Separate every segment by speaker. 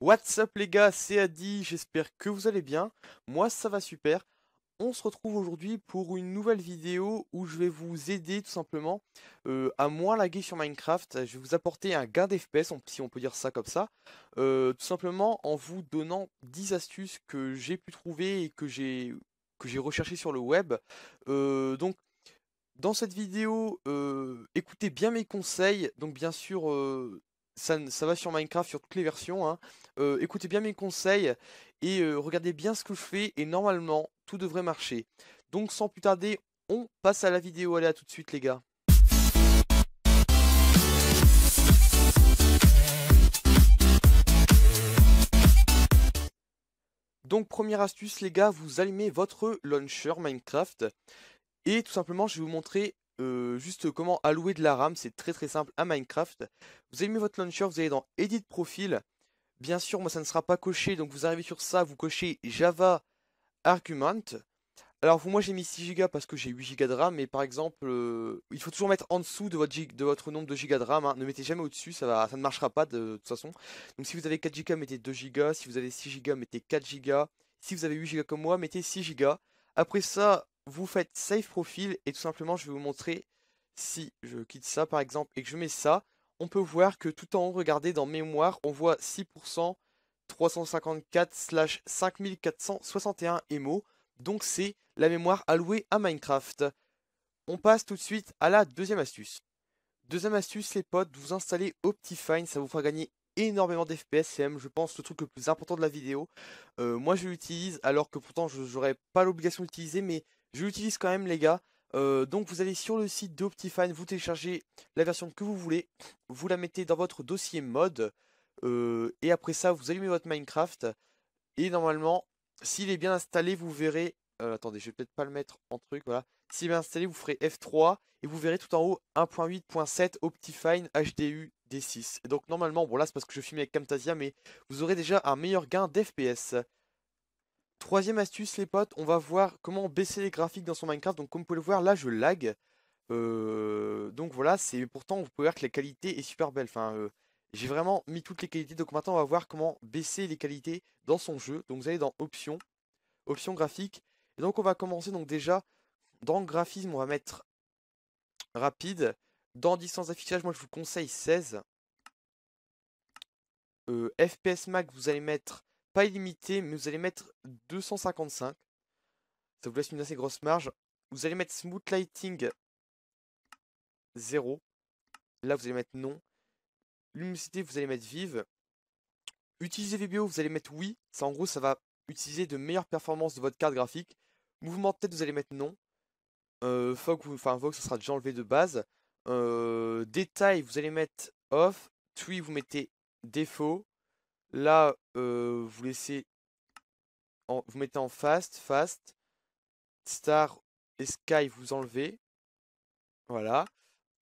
Speaker 1: What's up les gars, c'est Adi, j'espère que vous allez bien. Moi ça va super. On se retrouve aujourd'hui pour une nouvelle vidéo où je vais vous aider tout simplement euh, à moins laguer sur Minecraft. Je vais vous apporter un gain d'FPS, si on peut dire ça comme ça. Euh, tout simplement en vous donnant 10 astuces que j'ai pu trouver et que j'ai que recherché sur le web. Euh, donc dans cette vidéo, écoutez bien mes conseils. Donc bien sûr, ça, va sur Minecraft sur toutes les versions. Hein. Euh, écoutez bien mes conseils et regardez bien ce que je fais et normalement tout devrait marcher. Donc sans plus tarder, on passe à la vidéo. Allez à tout de suite les gars. Donc première astuce les gars, vous allumez votre launcher Minecraft et tout simplement je vais vous montrer euh, juste comment allouer de la RAM, c'est très très simple à Minecraft. Vous mis votre launcher, vous allez dans Edit Profil. Bien sûr, moi ça ne sera pas coché, donc vous arrivez sur ça, vous cochez Java Argument. Alors pour moi j'ai mis 6 Go parce que j'ai 8 Go de RAM, mais par exemple, euh, il faut toujours mettre en dessous de votre, de votre nombre de Go de RAM. Hein. Ne mettez jamais au-dessus, ça, ne marchera pas de, de, toute façon. Donc si vous avez 4 Go, mettez 2 Go. Si vous avez 6 Go, mettez 4 Go. Si vous avez 8 Go comme moi, mettez 6 Go. Après ça, vous faites save profil et tout simplement je vais vous montrer si je quitte ça par exemple et que je mets ça, on peut voir que tout en haut, regardez dans mémoire, on voit 6% 354 slash 5461 émo, donc c'est la mémoire allouée à Minecraft. On passe tout de suite à la deuxième astuce. Deuxième astuce les potes, vous installez Optifine, ça vous fera gagner énormément d'FPS, C'est même je pense le truc le plus important de la vidéo. Euh, moi je l'utilise alors que pourtant je n'aurais pas l'obligation d'utiliser mais je l'utilise quand même, les gars. Euh, donc vous allez sur le site d'Optifine, vous téléchargez la version que vous voulez, vous la mettez dans votre dossier mode, euh, et après ça vous allumez votre Minecraft, et normalement, s'il est bien installé, vous verrez... Euh, attendez, je vais peut-être pas le mettre en truc, voilà. S'il est bien installé, vous ferez F3, et vous verrez tout en haut 1.8.7 Optifine HDU D6. donc normalement, bon là c'est parce que je filme avec Camtasia, mais vous aurez déjà un meilleur gain d'FPS. Troisième astuce les potes, on va voir comment baisser les graphiques dans son Minecraft. Donc comme vous pouvez le voir là je lag. Euh, donc voilà, c'est pourtant vous pouvez voir que la qualité est super belle. Enfin, euh, j'ai vraiment mis toutes les qualités. Donc maintenant on va voir comment baisser les qualités dans son jeu. Donc vous allez dans options, options graphiques. Et donc on va commencer donc déjà dans graphisme on va mettre rapide. Dans distance d'affichage, moi je vous conseille 16. Euh, FPS max vous allez mettre limité mais vous allez mettre 255. Ça vous laisse une assez grosse marge. Vous allez mettre Smooth Lighting 0. Là, vous allez mettre non. Luminosité, vous allez mettre vive. Utiliser VBO, vous allez mettre oui. Ça, en gros, ça va utiliser de meilleures performances de votre carte graphique. Mouvement de tête, vous allez mettre non. Euh, fog, enfin, Vogue, ça sera déjà enlevé de base. Euh, détail, vous allez mettre off. Tree, vous mettez défaut. Là, euh, vous laissez, vous mettez en fast, fast, star et sky, vous enlevez. Voilà.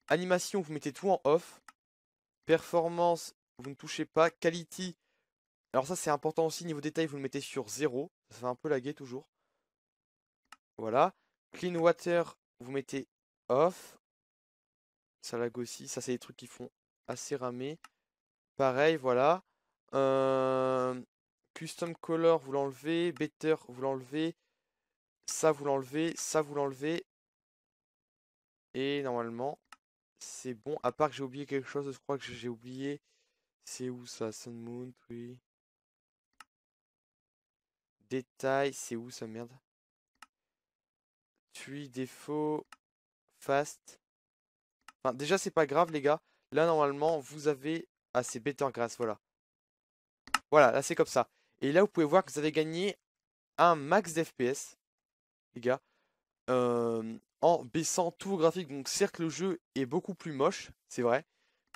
Speaker 1: Animation, vous mettez tout en off. Performance, vous ne touchez pas. Quality, alors ça c'est important aussi, niveau détail, vous le mettez sur 0. Ça fait un peu laguer toujours. Voilà. Clean water, vous mettez off. Ça lag aussi. Ça c'est des trucs qui font assez ramer. Pareil, voilà custom color, vous l'enlevez. Better, vous l'enlevez. Ça, vous l'enlevez. Ça, vous l'enlevez. Et normalement, c'est bon. À part que j'ai oublié quelque chose, je crois que j'ai oublié. C'est où ça Sun Moon, oui. Détail, c'est où ça merde Tui, défaut, fast. Enfin, déjà, c'est pas grave, les gars. Là, normalement, vous avez... Ah, c'est Better Grass, voilà. Voilà, là c'est comme ça. Et là, vous pouvez voir que vous avez gagné un max d'FPS, les gars, en baissant tous vos graphiques. Donc, certes, le jeu est beaucoup plus moche, c'est vrai,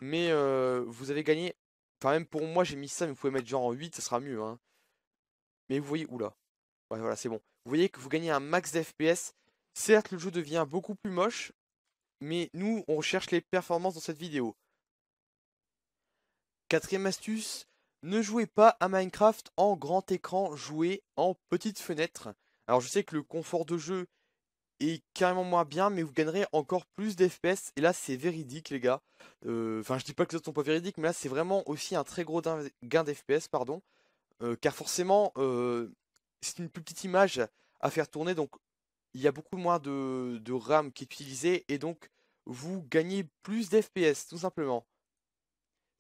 Speaker 1: mais vous avez gagné. Enfin, même pour moi, j'ai mis ça, mais vous pouvez mettre genre en 8, ça sera mieux. Hein. Mais vous voyez, oula, ouais, voilà, c'est bon. Vous voyez que vous gagnez un max d'FPS. Certes, le jeu devient beaucoup plus moche, mais nous, on recherche les performances dans cette vidéo. Quatrième astuce, ne jouez pas à Minecraft en grand écran, jouez en petite fenêtre. Alors je sais que le confort de jeu est carrément moins bien, mais vous gagnerez encore plus d'FPS. Et là, c'est véridique, les gars. Euh, enfin, je dis pas que ce soit sont pas véridiques, mais là, c'est vraiment aussi un très gros gain d'FPS, pardon. Euh, car forcément, euh, c'est une plus petite image à faire tourner, donc il y a beaucoup moins de, de RAM qui est utilisé, et donc vous gagnez plus d'FPS, tout simplement.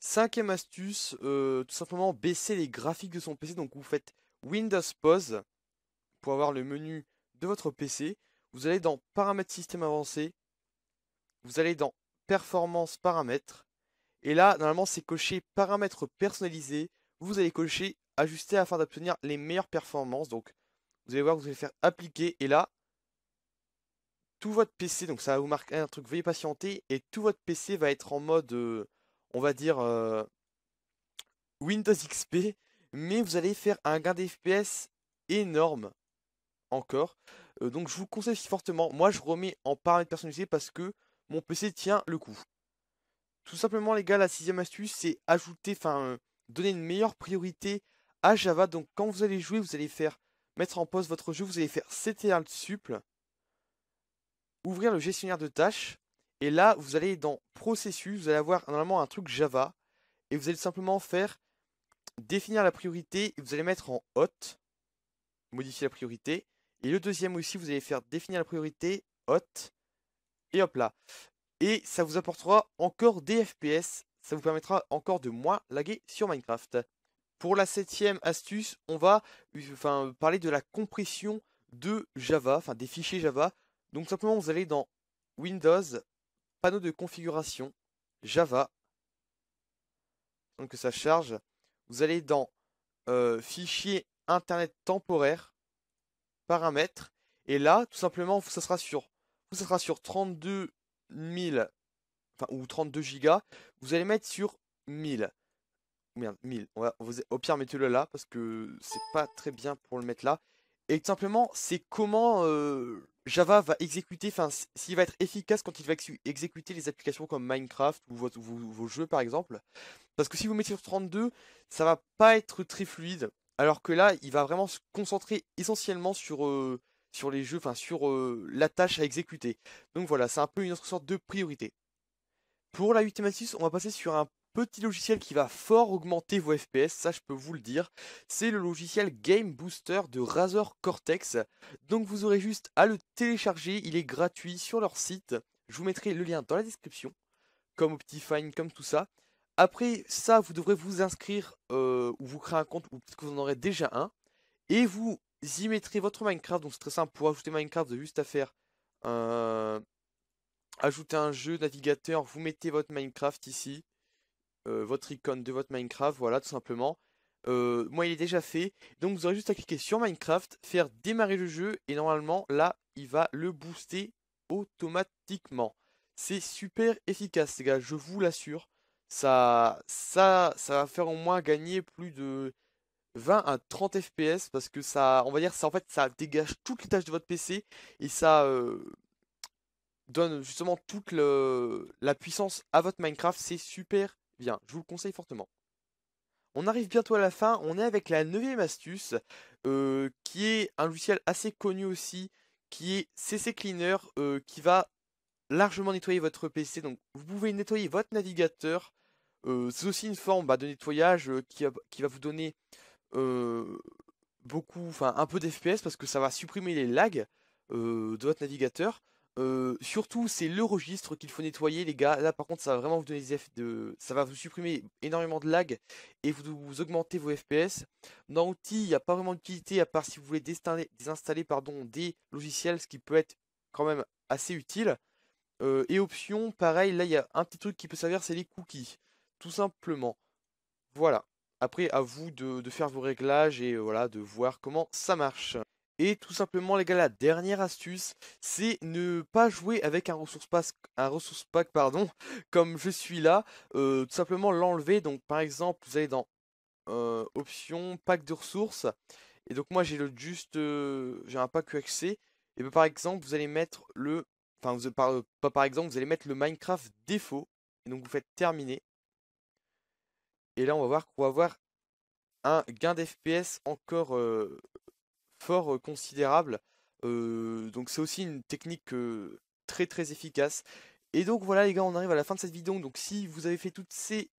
Speaker 1: Cinquième astuce, euh, tout simplement baisser les graphiques de son PC. Donc vous faites Windows Pause pour avoir le menu de votre PC. Vous allez dans Paramètres système avancé. Vous allez dans Performance paramètres. Et là, normalement, c'est coché Paramètres personnalisés. Vous allez cocher Ajuster afin d'obtenir les meilleures performances. Donc vous allez voir, que vous allez faire Appliquer. Et là, tout votre PC, donc ça va vous marquer un truc, veuillez patienter. Et tout votre PC va être en mode... Euh, on va dire, euh, Windows XP, mais vous allez faire un gain d'FPS énorme encore. Euh, donc je vous conseille fortement, moi je remets en paramètres personnalité parce que mon PC tient le coup. Tout simplement les gars, la sixième astuce, c'est ajouter, enfin, euh, donner une meilleure priorité à Java. Donc quand vous allez jouer, vous allez faire mettre en pause votre jeu, vous allez faire CTRL suple, ouvrir le gestionnaire de tâches, et là, vous allez dans processus, vous allez avoir normalement un truc Java. Et vous allez simplement faire définir la priorité. vous allez mettre en hot, modifier la priorité. Et le deuxième aussi, vous allez faire définir la priorité, hot. Et hop là. Et ça vous apportera encore des FPS. Ça vous permettra encore de moins laguer sur Minecraft. Pour la septième astuce, on va enfin, parler de la compression de Java, enfin des fichiers Java. Donc simplement vous allez dans Windows, panneau de configuration, Java. Donc que ça charge. Vous allez dans euh, Fichier Internet temporaire, paramètres. Et là, tout simplement, ça sera sur, ça sera sur 32 000 ou 32 gigas. Vous allez mettre sur 1000. Merde, 1000. au pire, mettez-le là parce que c'est pas très bien pour le mettre là. Et tout simplement, c'est comment Java va exécuter, enfin, s'il va être efficace quand il va exécuter les applications comme Minecraft ou vos, jeux par exemple. Parce que si vous mettez sur 32, ça va pas être très fluide. Alors que là, il va vraiment se concentrer essentiellement sur, sur les jeux, enfin, sur la tâche à exécuter. Donc voilà, c'est un peu une autre sorte de priorité. Pour la 8 on va passer sur un petit logiciel qui va fort augmenter vos FPS, ça je peux vous le dire. C'est le logiciel Game Booster de Razer Cortex. Donc vous aurez juste à le télécharger, il est gratuit sur leur site. Je vous mettrai le lien dans la description, comme Optifine, comme tout ça. Après ça, vous devrez vous inscrire euh, ou vous créer un compte, ou peut-être que vous en aurez déjà un. Et vous y mettrez votre Minecraft, donc c'est très simple pour ajouter Minecraft, vous avez juste à faire euh, ajouter un jeu navigateur, vous mettez votre Minecraft ici, euh, votre icône de votre Minecraft, voilà, tout simplement. Euh, moi, il est déjà fait. Donc, vous aurez juste à cliquer sur Minecraft, faire démarrer le jeu, et normalement, là, il va le booster automatiquement. C'est super efficace, les gars, je vous l'assure. Ça, ça, ça va faire au moins gagner plus de 20 à 30 FPS parce que ça, on va dire, ça en fait, ça dégage toutes les tâches de votre PC et ça euh, donne justement toute le, la puissance à votre Minecraft. C'est super bien, je vous le conseille fortement. On arrive bientôt à la fin, on est avec la neuvième astuce, euh, qui est un logiciel assez connu aussi, qui est CC Cleaner, euh, qui va largement nettoyer votre PC. Donc vous pouvez nettoyer votre navigateur. Euh, c'est aussi une forme bah, de nettoyage qui, va vous donner beaucoup, un peu d'FPS parce que ça va supprimer les lags de votre navigateur surtout, c'est le registre qu'il faut nettoyer, les gars. Là, par contre, ça va vraiment vous donner des effets de. Ça va vous supprimer énormément de lag et vous, vous augmenter vos FPS. Dans outils, il n'y a pas vraiment d'utilité à part si vous voulez désinstaller, pardon, des logiciels, ce qui peut être quand même assez utile. et options, pareil, là, il y a un petit truc qui peut servir, c'est les cookies. Tout simplement. Voilà. Après, à vous de, faire vos réglages et voilà, de voir comment ça marche. Et tout simplement les gars, la dernière astuce, c'est ne pas jouer avec un ressource pack, un pack pardon, comme je suis là, euh, tout simplement l'enlever. Donc par exemple, vous allez dans euh, options pack de ressources, et donc moi j'ai le juste, euh, j'ai un pack UXC, e et ben, par exemple vous allez mettre le, enfin vous, par, par exemple, vous allez mettre le Minecraft défaut, et donc vous faites terminer. Et là on va voir qu'on va avoir un gain d'FPS encore fort considérable. donc c'est aussi une technique très très efficace. Et donc voilà les gars, on arrive à la fin de cette vidéo. Donc si vous avez fait toutes ces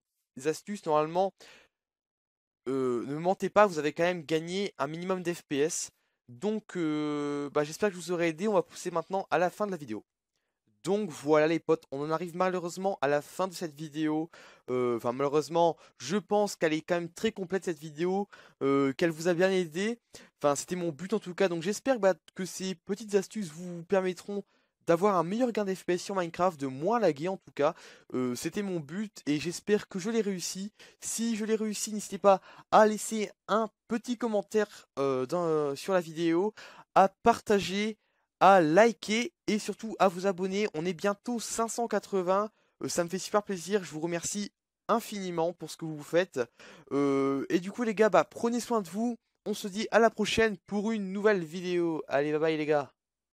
Speaker 1: astuces, normalement, ne mentez pas, vous avez quand même gagné un minimum d'FPS. Donc bah, j'espère que je vous aurai aidé. On va pousser maintenant à la fin de la vidéo. Donc voilà les potes, on en arrive malheureusement à la fin de cette vidéo. Euh, enfin malheureusement, je pense qu'elle est quand même très complète cette vidéo, euh, qu'elle vous a bien aidé. Enfin c'était mon but en tout cas, donc j'espère bah, que ces petites astuces vous permettront d'avoir un meilleur gain d'FPS sur Minecraft, de moins laguer en tout cas. Euh, c'était mon but et j'espère que je l'ai réussi. Si je l'ai réussi, n'hésitez pas à laisser un petit commentaire sur la vidéo, à partager, à liker et surtout à vous abonner. On est bientôt 580. Euh, ça me fait super plaisir. Je vous remercie infiniment pour ce que vous faites. Euh, et du coup, les gars, bah, prenez soin de vous. On se dit à la prochaine pour une nouvelle vidéo. Allez, bye bye, les gars.